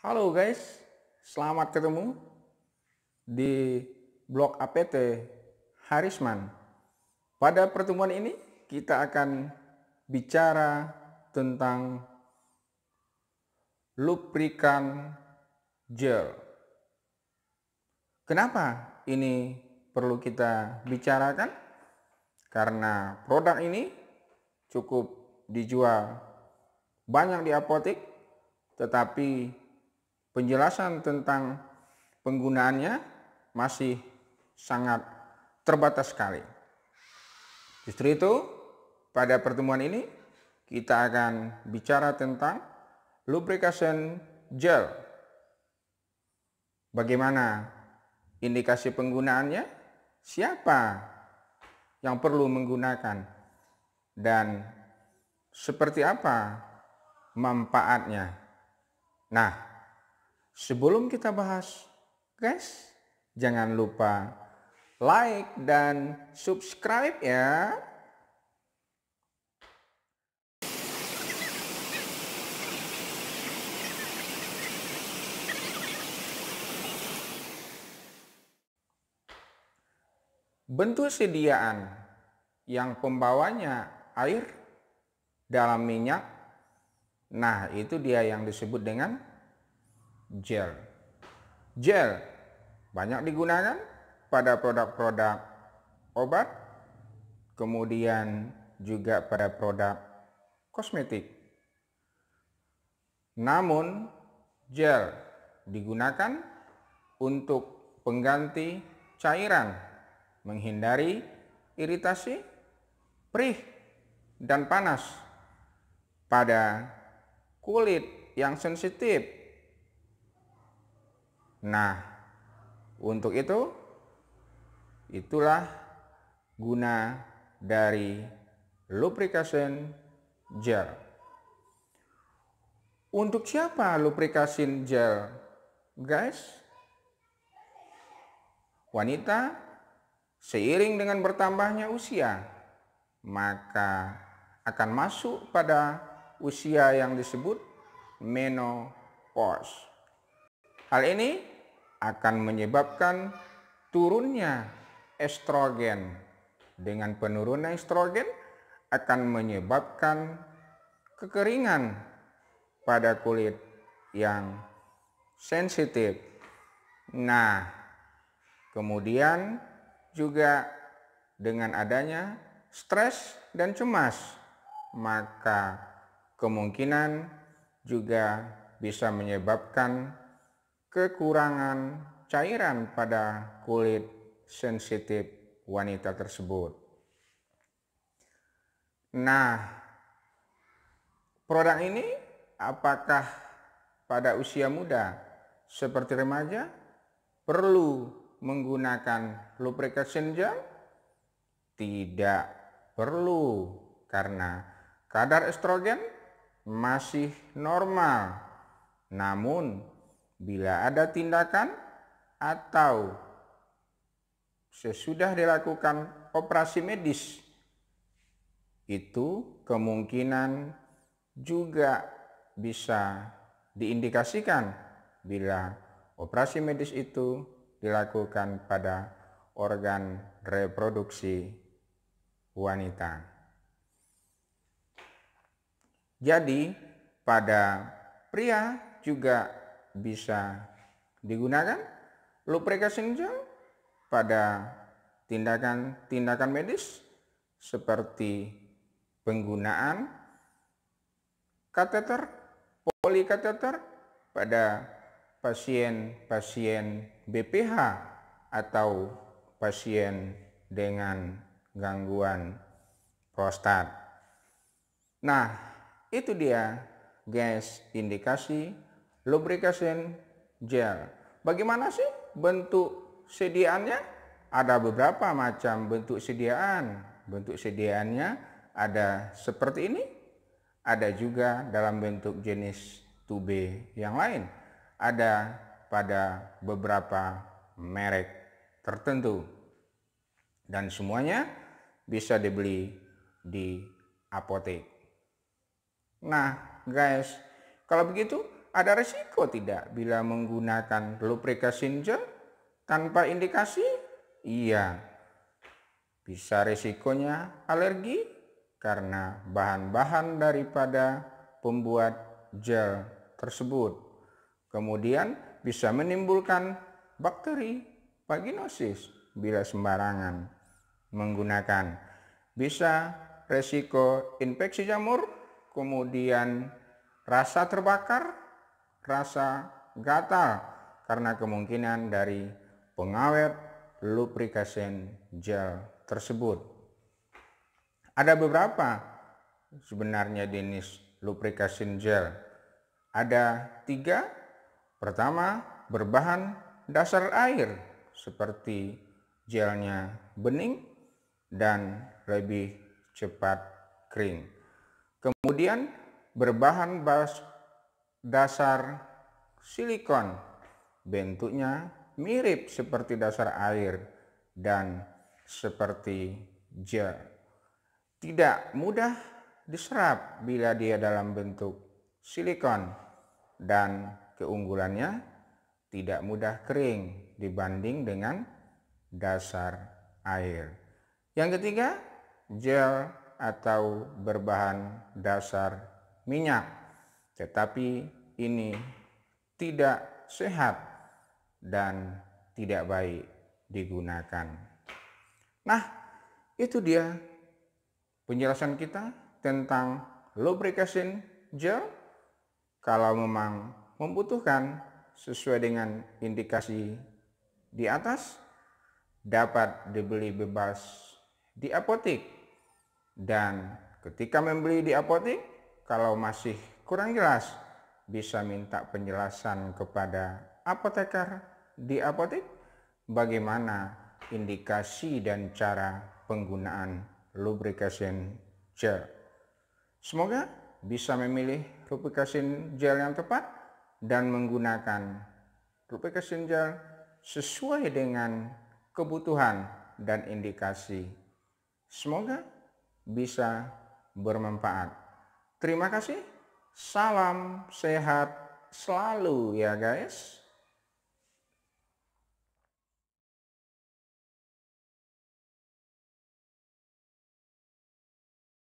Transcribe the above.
Halo guys, selamat ketemu di blog APT Harisman. Pada pertemuan ini kita akan bicara tentang lubrikan gel. Kenapa ini perlu kita bicarakan? Karena produk ini cukup dijual banyak di apotek, tetapi penjelasan tentang penggunaannya masih sangat terbatas sekali. Justru itu, pada pertemuan ini kita akan bicara tentang lubrication gel. Bagaimana indikasi penggunaannya? Siapa yang perlu menggunakan? Dan seperti apa manfaatnya? Nah, Sebelum kita bahas, guys, jangan lupa like dan subscribe ya. bentuk sediaan yang pembawanya air dalam minyak, nah itu dia yang disebut dengan gel. Gel banyak digunakan pada produk-produk obat, kemudian juga pada produk kosmetik. Namun, gel digunakan untuk pengganti cairan, menghindari iritasi, perih, dan panas pada kulit yang sensitif Nah, untuk itu itulah guna dari lubrication gel. Untuk siapa lubrication gel, guys? Wanita seiring dengan bertambahnya usia, maka akan masuk pada usia yang disebut menopause. Hal ini akan menyebabkan turunnya estrogen. Dengan penurunan estrogen akan menyebabkan kekeringan pada kulit yang sensitif. Nah, kemudian juga dengan adanya stres dan cemas, maka kemungkinan juga bisa menyebabkan kekurangan cairan pada kulit sensitif wanita tersebut. Nah, produk ini apakah pada usia muda seperti remaja perlu menggunakan lubrication senja? Tidak perlu karena kadar estrogen masih normal. Namun bila ada tindakan atau sesudah dilakukan operasi medis itu kemungkinan juga bisa diindikasikan bila operasi medis itu dilakukan pada organ reproduksi wanita. Jadi, pada pria juga bisa digunakan gel pada tindakan-tindakan medis seperti penggunaan kateter, polikateter pada pasien-pasien BPH atau pasien dengan gangguan prostat. Nah, itu dia guys indikasi lubrication gel. Bagaimana sih bentuk sediaannya? Ada beberapa macam bentuk sediaan. Bentuk sediaannya ada seperti ini, ada juga dalam bentuk jenis tube yang lain. Ada pada beberapa merek tertentu. Dan semuanya bisa dibeli di apotek. Nah, guys, kalau begitu ada resiko tidak bila menggunakan gel tanpa indikasi? Iya. Bisa resikonya alergi karena bahan-bahan daripada pembuat gel tersebut. Kemudian bisa menimbulkan bakteri vaginosis bila sembarangan menggunakan. Bisa resiko infeksi jamur, kemudian rasa terbakar, rasa gatal karena kemungkinan dari pengawet lubrikasen gel tersebut. Ada beberapa sebenarnya jenis lubrikasen gel. Ada tiga. Pertama, berbahan dasar air seperti gelnya bening dan lebih cepat kering. Kemudian berbahan bas dasar silikon. Bentuknya mirip seperti dasar air dan seperti gel. Tidak mudah diserap bila dia dalam bentuk silikon dan keunggulannya tidak mudah kering dibanding dengan dasar air. Yang ketiga, gel atau berbahan dasar minyak tetapi ini tidak sehat dan tidak baik digunakan. Nah, itu dia penjelasan kita tentang lubrication gel. Kalau memang membutuhkan sesuai dengan indikasi di atas, dapat dibeli bebas di apotik. Dan ketika membeli di apotik, kalau masih kurang jelas, bisa minta penjelasan kepada apoteker di apotek bagaimana indikasi dan cara penggunaan lubrication gel. Semoga bisa memilih lubrication gel yang tepat dan menggunakan lubrication gel sesuai dengan kebutuhan dan indikasi. Semoga bisa bermanfaat. Terima kasih. Salam sehat selalu ya guys.